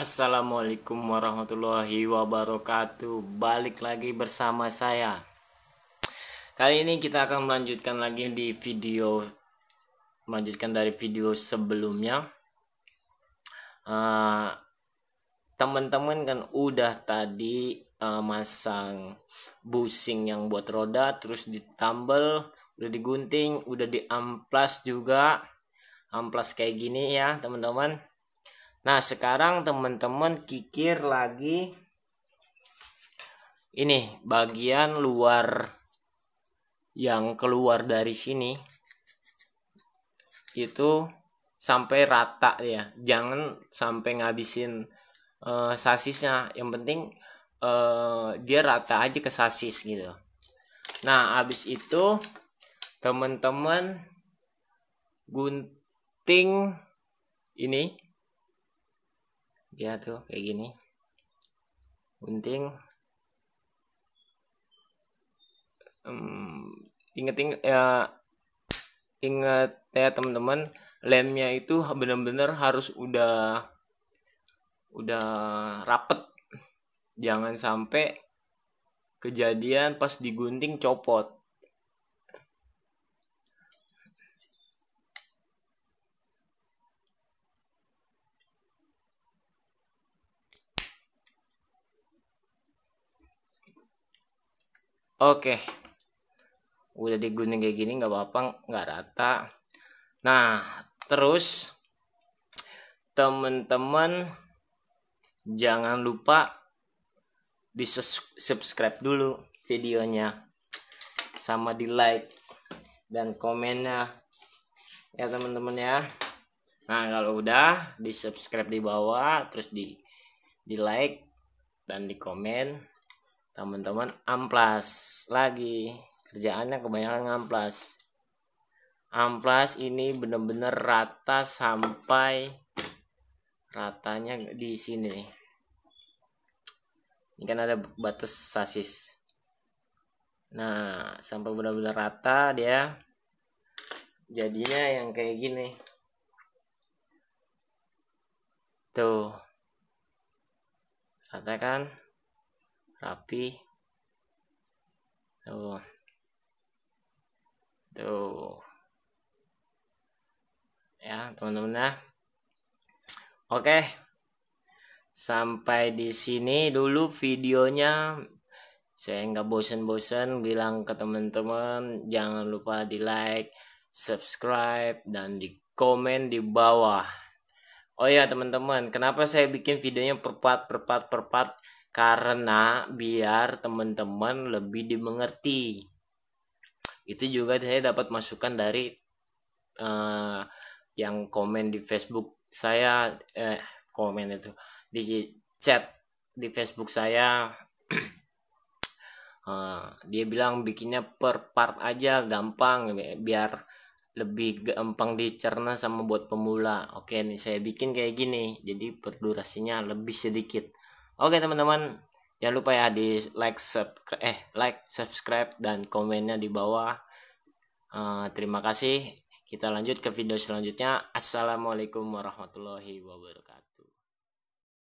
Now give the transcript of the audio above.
Assalamualaikum warahmatullahi wabarakatuh. Balik lagi bersama saya. Kali ini kita akan melanjutkan lagi di video melanjutkan dari video sebelumnya. teman ah, Teman-teman kan udah tadi uh, masang busing yang buat roda, terus ditambal, udah digunting, udah diamplas juga, amplas kayak gini ya teman-teman Nah, sekarang teman-teman kikir lagi ini bagian luar yang keluar dari sini itu sampai rata ya. Jangan sampai ngabisin uh, sasisnya. Yang penting uh, dia rata aja ke sasis gitu. Nah, habis itu teman-teman gunting ini ya tuh kayak gini gunting um, inget inget ya inget ya teman-teman lemnya itu bener-bener harus udah udah rapet jangan sampai kejadian pas digunting copot Oke. Udah digunting kayak gini nggak apa-apa, nggak rata. Nah, terus teman-teman jangan lupa di subscribe dulu videonya sama di like dan komennya ya teman-teman ya nah kalau udah di subscribe di bawah terus di di like dan di komen teman-teman amplas lagi kerjaannya kebanyakan amplas amplas ini benar-benar rata sampai ratanya di sini nih ini kan ada batas sasis nah sampai benar-benar rata dia jadinya yang kayak gini tuh rata kan rapi tuh tuh ya teman-teman ya oke sampai di sini dulu videonya saya nggak bosen-bosen bilang ke teman-teman jangan lupa di like subscribe dan di komen di bawah oh ya teman-teman kenapa saya bikin videonya perpat, perpat, perpat? karena biar teman-teman lebih dimengerti. Itu juga saya dapat masukan dari uh, yang komen di Facebook saya eh komen itu di chat di Facebook saya uh, dia bilang bikinnya per part aja gampang biar lebih gampang dicerna sama buat pemula. Oke, ini saya bikin kayak gini. Jadi perdurasinya lebih sedikit Oke teman-teman, jangan lupa ya di like subscribe eh like subscribe dan komennya di bawah. Uh, terima kasih. Kita lanjut ke video selanjutnya. Assalamualaikum warahmatullahi wabarakatuh.